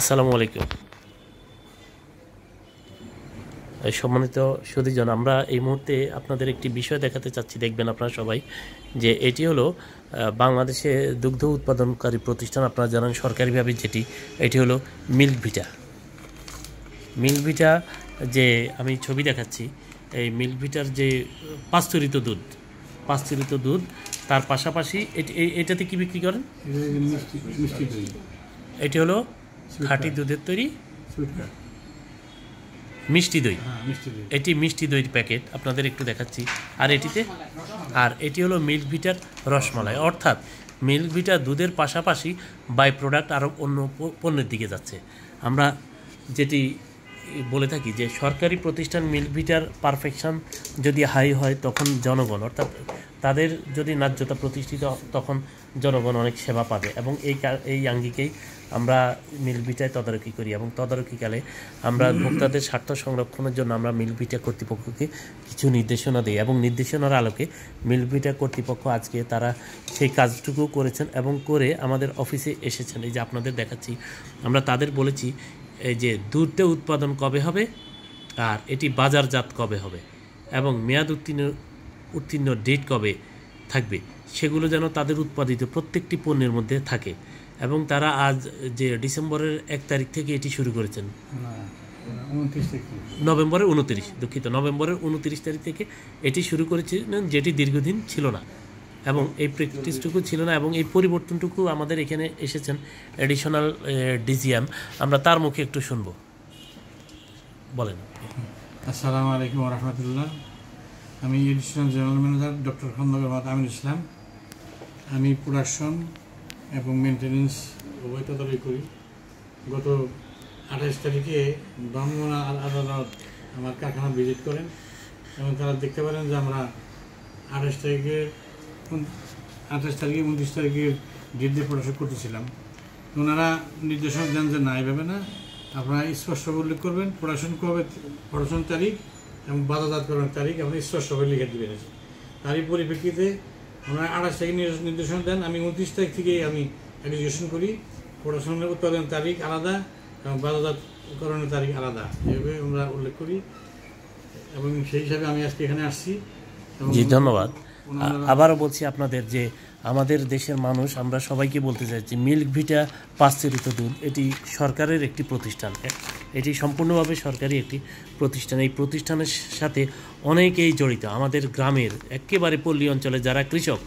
আসসালামু আলাইকুম সম্মানিত সুদীজন আমরা এই মুহূর্তে আপনাদের একটি বিষয় দেখাতে চাচ্ছি দেখবেন আপনারা সবাই যে এটি হলো বাংলাদেশে দুগ্ধ উৎপাদনকারী প্রতিষ্ঠান আপনারা জানান সরকারিভাবে যেটি এটি হলো মিল্ক ভিটা মিল্ক ভিটা যে আমি ছবি দেখাচ্ছি এই মিল্ক ভিটার যে পাস্তুরিত দুধ পাস্তুরিত দুধ তার পাশাপাশি এটাতে কি বিক্রি করেন এটি হলো খাঁটি দুধের তৈরি হ্যাঁ, মিষ্টি দই এটি মিষ্টি দইয়ের প্যাকেট আপনাদের একটু দেখাচ্ছি আর এটিতে আর এটি হলো মিল্ক ভিটার রসমালাই অর্থাৎ মিল্ক ভিটা দুধের পাশাপাশি বাই প্রোডাক্ট আরও অন্য পণ্যের দিকে যাচ্ছে আমরা যেটি বলে থাকি যে সরকারি প্রতিষ্ঠান মিলভিটার পারফেকশন যদি হাই হয় তখন জনগণ অর্থাৎ তাদের যদি ন্যায্যতা প্রতিষ্ঠিত তখন জনগণ অনেক সেবা পাবে এবং এই এই আঙ্গিকেই আমরা মিলভিটায় তদারকি করি এবং তদারকিকালে আমরা ভোক্তাদের স্বার্থ সংরক্ষণের জন্য আমরা মিলভিটা কর্তৃপক্ষকে কিছু নির্দেশনা দিই এবং নির্দেশনার আলোকে মিলভিটা কর্তৃপক্ষ আজকে তারা সেই কাজটুকু করেছেন এবং করে আমাদের অফিসে এসেছেন এই যে আপনাদের দেখাচ্ছি আমরা তাদের বলেছি এই যে দুধটা উৎপাদন কবে হবে আর এটি বাজারজাত কবে হবে এবং মেয়াদ উত্তীর্ণ উত্তীর্ণ ডেট কবে থাকবে সেগুলো যেন তাদের উৎপাদিত প্রত্যেকটি পণ্যের মধ্যে থাকে এবং তারা আজ যে ডিসেম্বরের এক তারিখ থেকে এটি শুরু করেছেন নভেম্বরের উনত্রিশ দুঃখিত নভেম্বরের উনত্রিশ তারিখ থেকে এটি শুরু করেছিলেন যেটি দীর্ঘদিন ছিল না এবং এই প্র্যাকটিসটুকু ছিল না এবং এই পরিবর্তনটুকু আমাদের এখানে এসেছেন অ্যাডিশনাল ডিজিএম আমরা তার মুখে একটু শুনব বলেন আসসালামু আলাইকুম রহমতুল্লাহ আমি additional general manager doctor Khandaker Mahat Amir Islam আমি প্রোডাকশন এবং মেনটেন্যান্স উভয় তদারি করি গত আঠাশ তারিখে ব্রাহ্মণা আদালত আমার কারখানা ভিজিট করেন এবং তারা দেখতে পারেন যে আমরা আঠাশ তারিখের আঠাশ তারিখে উনত্রিশ তারিখে ডেট দিয়ে ফটোশুট করতেছিলাম ওনারা নির্দেশক দেন যে না এভাবে না আপনারা স্পষ্ট উল্লেখ করবেন প্রোডাকশন কবে প্রোডাকশন তারিখ এবং করার তারিখ আপনি স্পষ্টভাবে লিখে দেবেন তারই পরিপ্রেক্ষিতে ওনারা আঠাশ তারিখ নির্দেশনা দেন আমি উনত্রিশ তারিখ থেকেই আমি অ্যালিগেশন করি পড়াশোনার উৎপাদনের তারিখ আলাদা এবং বাধাজাতকরণের তারিখ আলাদা এভাবে আমরা উল্লেখ করি এবং সেই হিসাবে আমি আজকে এখানে আসছি জি ধন্যবাদ আবারও বলছি আপনাদের যে আমাদের দেশের মানুষ আমরা সবাইকে বলতে চাই যে মিল্ক ভিটা পাশ্চরিত দুধ এটি সরকারের একটি প্রতিষ্ঠান এটি সম্পূর্ণভাবে সরকারি একটি প্রতিষ্ঠান এই প্রতিষ্ঠানের সাথে অনেকেই জড়িত আমাদের গ্রামের একেবারে পল্লী অঞ্চলে যারা কৃষক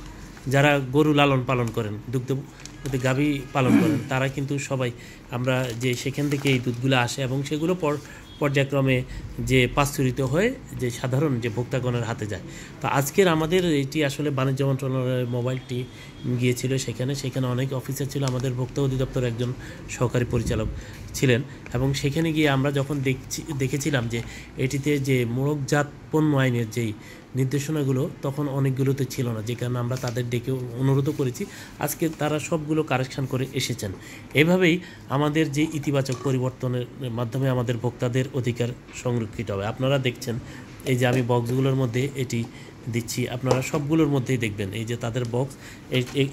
যারা গরু লালন পালন করেন দুগ্ধ গাভী পালন করেন তারা কিন্তু সবাই আমরা যে সেখান থেকে এই দুধগুলো আসে এবং সেগুলো পর পর্যায়ক্রমে যে পাশ্চরিত হয়ে যে সাধারণ যে ভোক্তাগণের হাতে যায় তো আজকের আমাদের এটি আসলে বাণিজ্য মন্ত্রণালয়ের মোবাইলটি গিয়েছিল সেখানে সেখানে অনেক অফিসার ছিল আমাদের ভোক্তা অধিদপ্তর একজন সহকারী পরিচালক ছিলেন এবং সেখানে গিয়ে আমরা যখন দেখছি দেখেছিলাম যে এটিতে যে মোড়কজাত পণ্য আইনের যেই নির্দেশনাগুলো তখন অনেকগুলোতে ছিল না যে কারণে আমরা তাদের ডেকে অনুরোধও করেছি আজকে তারা সবগুলো কারেকশান করে এসেছেন এভাবেই আমাদের যে ইতিবাচক পরিবর্তনের মাধ্যমে আমাদের ভোক্তাদের অধিকার সংরক্ষিত হবে আপনারা দেখছেন এই যে আমি বক্সগুলোর মধ্যে এটি দিচ্ছি আপনারা সবগুলোর মধ্যেই দেখবেন এই যে তাদের বক্স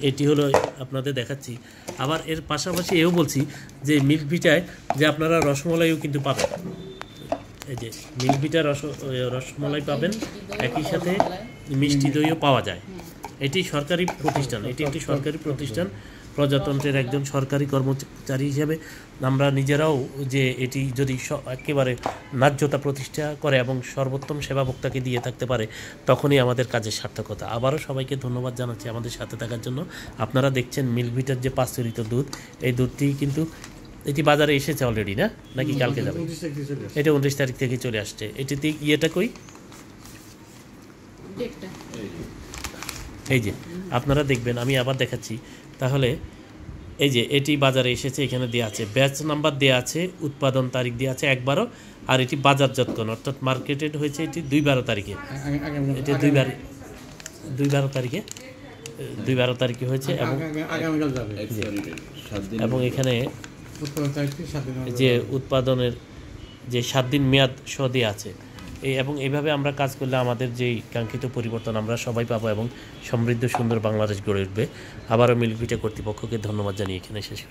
এটি হলো আপনাদের দেখাচ্ছি আবার এর পাশাপাশি এও বলছি যে মিল্ক ভিটায় যে আপনারা রসমলাইও কিন্তু পাবেন এই যে মিলবিটা রস রসমলাই পাবেন একই সাথে মিষ্টি দইও পাওয়া যায় এটি সরকারি প্রতিষ্ঠান এটি একটি সরকারি প্রতিষ্ঠান প্রজাতন্ত্রের একজন সরকারি কর্মচারী হিসেবে আমরা নিজেরাও যে এটি যদি একেবারে ন্যায্যতা প্রতিষ্ঠা করে এবং সর্বোত্তম সেবা ভোক্তাকে দিয়ে থাকতে পারে তখনই আমাদের কাজের সার্থকতা আবারও সবাইকে ধন্যবাদ জানাচ্ছি আমাদের সাথে থাকার জন্য আপনারা দেখছেন মিল্কভিটার যে পাঁচ দুধ এই দুধটি কিন্তু এটি বাজারে এসেছে অলরেডি না নাকি কালকে যাবে এটা উনত্রিশ তারিখ থেকে চলে আসছে এটিতে ইয়েটা কই এই যে আপনারা দেখবেন আমি আবার দেখাচ্ছি তাহলে এই যে এটি বাজারে এসেছে এখানে দেওয়া আছে ব্যাচ নাম্বার দেওয়া আছে উৎপাদন তারিখ দেওয়া আছে একবারও আর এটি বাজারজাতকরণ অর্থাৎ মার্কেটেড হয়েছে এটি দুই বারো তারিখে এটি দুই বারো দুই বারো তারিখে দুই বারো তারিখে হয়েছে এবং এখানে যে উৎপাদনের যে সাত দিন মেয়াদ সদি আছে এই এবং এইভাবে আমরা কাজ করলে আমাদের যেই কাঙ্ক্ষিত পরিবর্তন আমরা সবাই পাবো এবং সমৃদ্ধ সুন্দর বাংলাদেশ গড়ে উঠবে আবারও মিলপিটা কর্তৃপক্ষকে ধন্যবাদ জানিয়ে এখানে শেষ